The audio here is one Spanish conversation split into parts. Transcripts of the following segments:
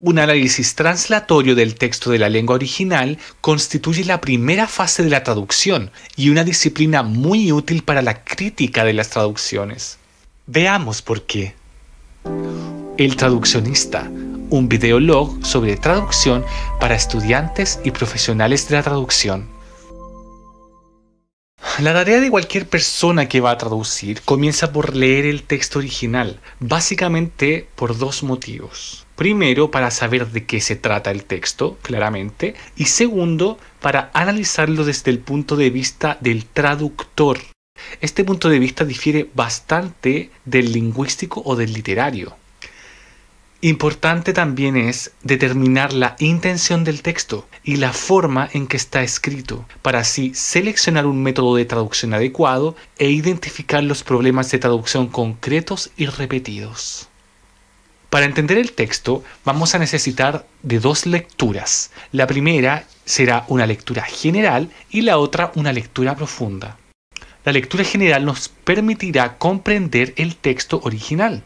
Un análisis translatorio del texto de la lengua original constituye la primera fase de la traducción y una disciplina muy útil para la crítica de las traducciones. Veamos por qué. El traduccionista, un videolog sobre traducción para estudiantes y profesionales de la traducción. La tarea de cualquier persona que va a traducir comienza por leer el texto original, básicamente por dos motivos. Primero, para saber de qué se trata el texto, claramente, y segundo, para analizarlo desde el punto de vista del traductor. Este punto de vista difiere bastante del lingüístico o del literario. Importante también es determinar la intención del texto y la forma en que está escrito, para así seleccionar un método de traducción adecuado e identificar los problemas de traducción concretos y repetidos. Para entender el texto vamos a necesitar de dos lecturas. La primera será una lectura general y la otra una lectura profunda. La lectura general nos permitirá comprender el texto original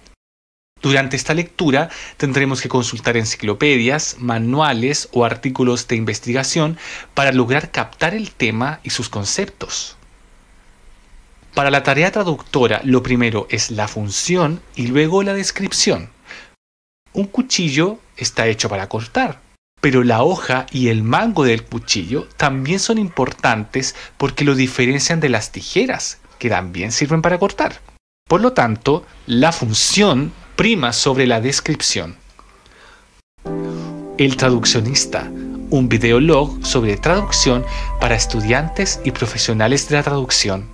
durante esta lectura tendremos que consultar enciclopedias, manuales o artículos de investigación para lograr captar el tema y sus conceptos. Para la tarea traductora lo primero es la función y luego la descripción. Un cuchillo está hecho para cortar, pero la hoja y el mango del cuchillo también son importantes porque lo diferencian de las tijeras, que también sirven para cortar. Por lo tanto, la función prima sobre la descripción. El traduccionista, un videolog sobre traducción para estudiantes y profesionales de la traducción.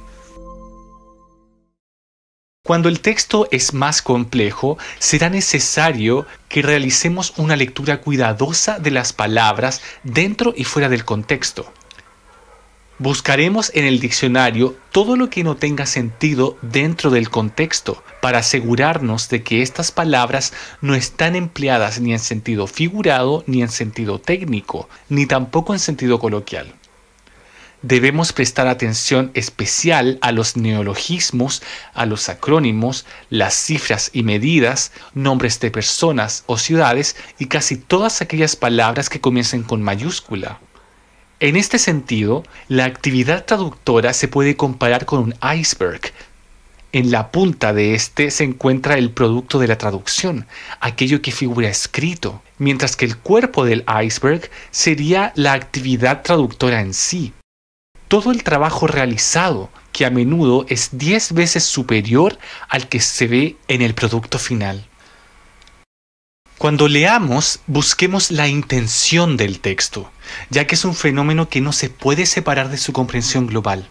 Cuando el texto es más complejo, será necesario que realicemos una lectura cuidadosa de las palabras dentro y fuera del contexto. Buscaremos en el diccionario todo lo que no tenga sentido dentro del contexto para asegurarnos de que estas palabras no están empleadas ni en sentido figurado, ni en sentido técnico, ni tampoco en sentido coloquial. Debemos prestar atención especial a los neologismos, a los acrónimos, las cifras y medidas, nombres de personas o ciudades y casi todas aquellas palabras que comiencen con mayúscula. En este sentido, la actividad traductora se puede comparar con un iceberg. En la punta de este se encuentra el producto de la traducción, aquello que figura escrito, mientras que el cuerpo del iceberg sería la actividad traductora en sí. Todo el trabajo realizado, que a menudo es 10 veces superior al que se ve en el producto final. Cuando leamos, busquemos la intención del texto, ya que es un fenómeno que no se puede separar de su comprensión global.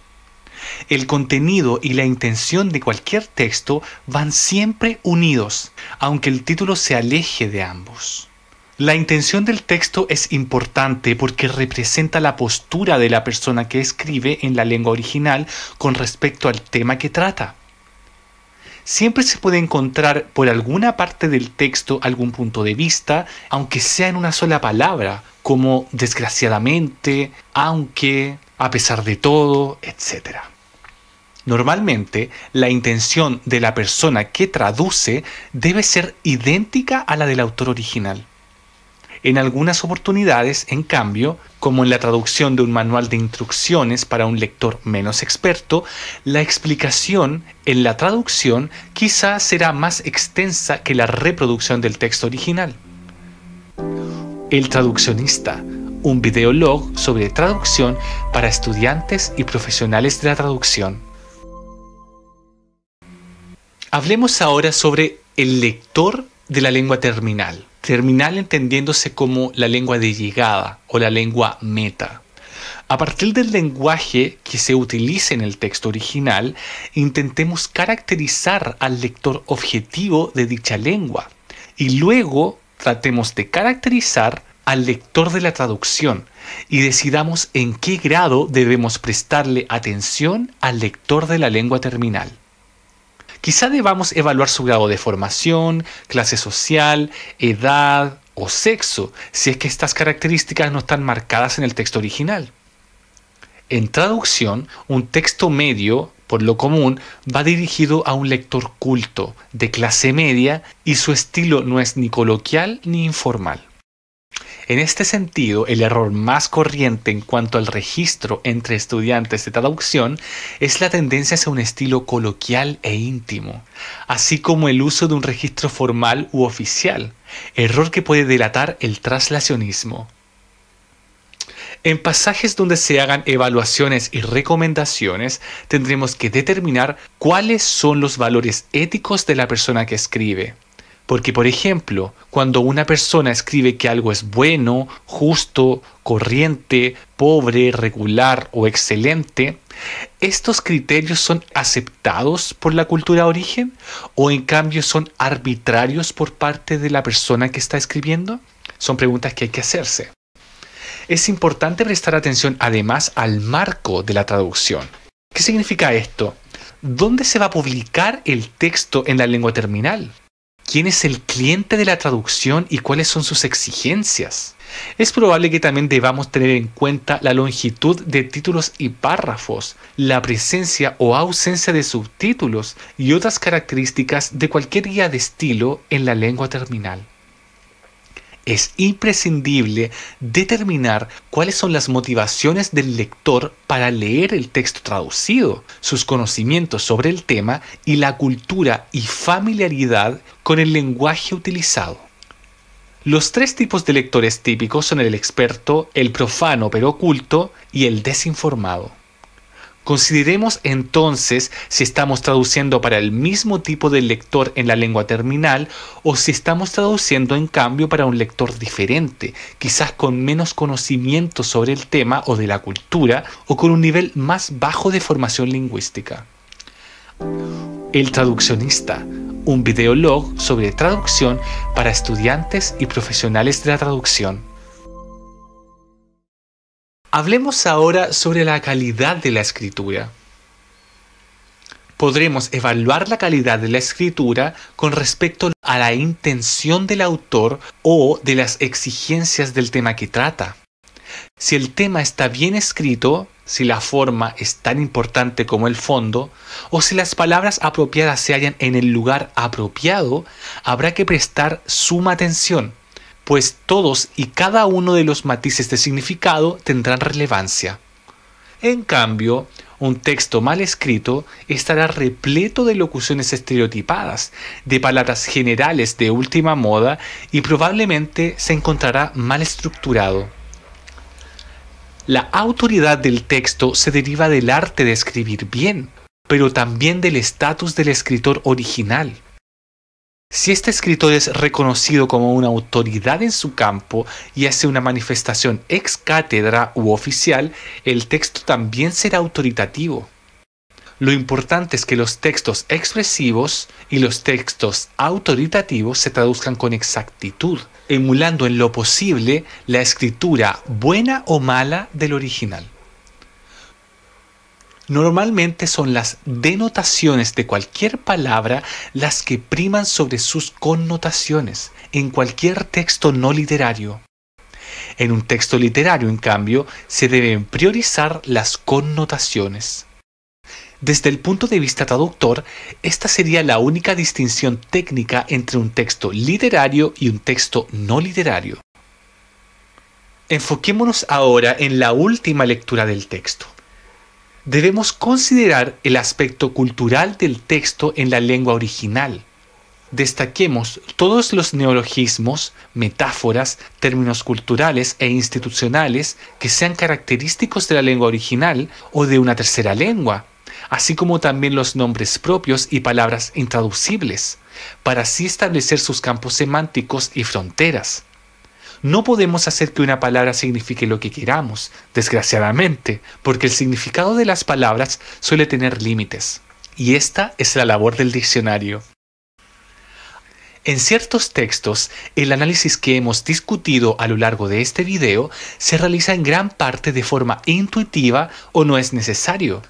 El contenido y la intención de cualquier texto van siempre unidos, aunque el título se aleje de ambos. La intención del texto es importante porque representa la postura de la persona que escribe en la lengua original con respecto al tema que trata siempre se puede encontrar por alguna parte del texto algún punto de vista, aunque sea en una sola palabra, como desgraciadamente, aunque, a pesar de todo, etc. Normalmente, la intención de la persona que traduce debe ser idéntica a la del autor original. En algunas oportunidades, en cambio, como en la traducción de un manual de instrucciones para un lector menos experto, la explicación en la traducción quizá será más extensa que la reproducción del texto original. El traduccionista, un videolog sobre traducción para estudiantes y profesionales de la traducción. Hablemos ahora sobre el lector de la lengua terminal terminal entendiéndose como la lengua de llegada o la lengua meta. A partir del lenguaje que se utiliza en el texto original, intentemos caracterizar al lector objetivo de dicha lengua y luego tratemos de caracterizar al lector de la traducción y decidamos en qué grado debemos prestarle atención al lector de la lengua terminal. Quizá debamos evaluar su grado de formación, clase social, edad o sexo, si es que estas características no están marcadas en el texto original. En traducción, un texto medio, por lo común, va dirigido a un lector culto, de clase media, y su estilo no es ni coloquial ni informal. En este sentido, el error más corriente en cuanto al registro entre estudiantes de traducción es la tendencia hacia un estilo coloquial e íntimo, así como el uso de un registro formal u oficial, error que puede delatar el traslacionismo. En pasajes donde se hagan evaluaciones y recomendaciones, tendremos que determinar cuáles son los valores éticos de la persona que escribe porque, por ejemplo, cuando una persona escribe que algo es bueno, justo, corriente, pobre, regular o excelente, ¿estos criterios son aceptados por la cultura de origen o en cambio son arbitrarios por parte de la persona que está escribiendo? Son preguntas que hay que hacerse. Es importante prestar atención además al marco de la traducción. ¿Qué significa esto? ¿Dónde se va a publicar el texto en la lengua terminal? quién es el cliente de la traducción y cuáles son sus exigencias. Es probable que también debamos tener en cuenta la longitud de títulos y párrafos, la presencia o ausencia de subtítulos y otras características de cualquier guía de estilo en la lengua terminal es imprescindible determinar cuáles son las motivaciones del lector para leer el texto traducido, sus conocimientos sobre el tema y la cultura y familiaridad con el lenguaje utilizado. Los tres tipos de lectores típicos son el experto, el profano pero oculto y el desinformado. Consideremos entonces si estamos traduciendo para el mismo tipo de lector en la lengua terminal o si estamos traduciendo en cambio para un lector diferente, quizás con menos conocimiento sobre el tema o de la cultura o con un nivel más bajo de formación lingüística. El traduccionista, un videolog sobre traducción para estudiantes y profesionales de la traducción. Hablemos ahora sobre la calidad de la escritura. Podremos evaluar la calidad de la escritura con respecto a la intención del autor o de las exigencias del tema que trata. Si el tema está bien escrito, si la forma es tan importante como el fondo, o si las palabras apropiadas se hallan en el lugar apropiado, habrá que prestar suma atención pues todos y cada uno de los matices de significado tendrán relevancia. En cambio, un texto mal escrito estará repleto de locuciones estereotipadas, de palabras generales de última moda y probablemente se encontrará mal estructurado. La autoridad del texto se deriva del arte de escribir bien, pero también del estatus del escritor original. Si este escritor es reconocido como una autoridad en su campo y hace una manifestación ex cátedra u oficial, el texto también será autoritativo. Lo importante es que los textos expresivos y los textos autoritativos se traduzcan con exactitud, emulando en lo posible la escritura buena o mala del original. Normalmente son las denotaciones de cualquier palabra las que priman sobre sus connotaciones en cualquier texto no literario. En un texto literario, en cambio, se deben priorizar las connotaciones. Desde el punto de vista traductor, esta sería la única distinción técnica entre un texto literario y un texto no literario. Enfoquémonos ahora en la última lectura del texto debemos considerar el aspecto cultural del texto en la lengua original. Destaquemos todos los neologismos, metáforas, términos culturales e institucionales que sean característicos de la lengua original o de una tercera lengua, así como también los nombres propios y palabras intraducibles, para así establecer sus campos semánticos y fronteras. No podemos hacer que una palabra signifique lo que queramos, desgraciadamente, porque el significado de las palabras suele tener límites. Y esta es la labor del diccionario. En ciertos textos, el análisis que hemos discutido a lo largo de este video se realiza en gran parte de forma intuitiva o no es necesario,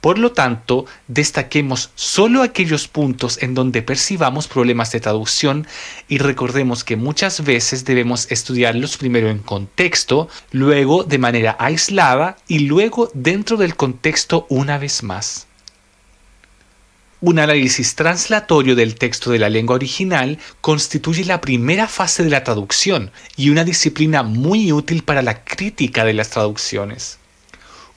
por lo tanto, destaquemos solo aquellos puntos en donde percibamos problemas de traducción y recordemos que muchas veces debemos estudiarlos primero en contexto, luego de manera aislada y luego dentro del contexto una vez más. Un análisis translatorio del texto de la lengua original constituye la primera fase de la traducción y una disciplina muy útil para la crítica de las traducciones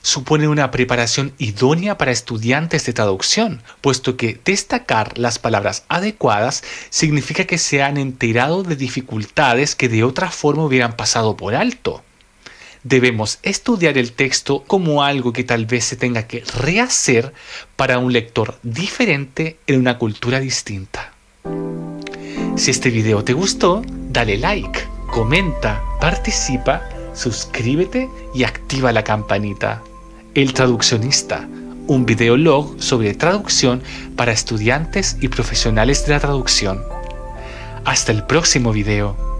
supone una preparación idónea para estudiantes de traducción, puesto que destacar las palabras adecuadas significa que se han enterado de dificultades que de otra forma hubieran pasado por alto. Debemos estudiar el texto como algo que tal vez se tenga que rehacer para un lector diferente en una cultura distinta. Si este video te gustó, dale like, comenta, participa, suscríbete y activa la campanita. El Traduccionista, un videolog sobre traducción para estudiantes y profesionales de la traducción. Hasta el próximo video.